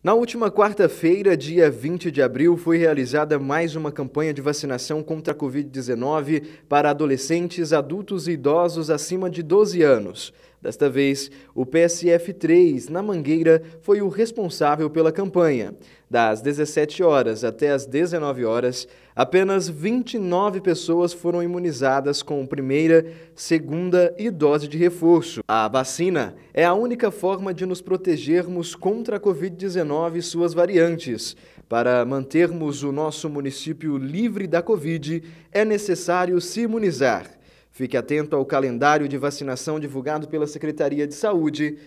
Na última quarta-feira, dia 20 de abril, foi realizada mais uma campanha de vacinação contra a Covid-19 para adolescentes, adultos e idosos acima de 12 anos. Desta vez, o PSF 3, na Mangueira, foi o responsável pela campanha. Das 17 horas até as 19 horas, apenas 29 pessoas foram imunizadas com primeira, segunda e dose de reforço. A vacina é a única forma de nos protegermos contra a Covid-19 e suas variantes. Para mantermos o nosso município livre da Covid, é necessário se imunizar. Fique atento ao calendário de vacinação divulgado pela Secretaria de Saúde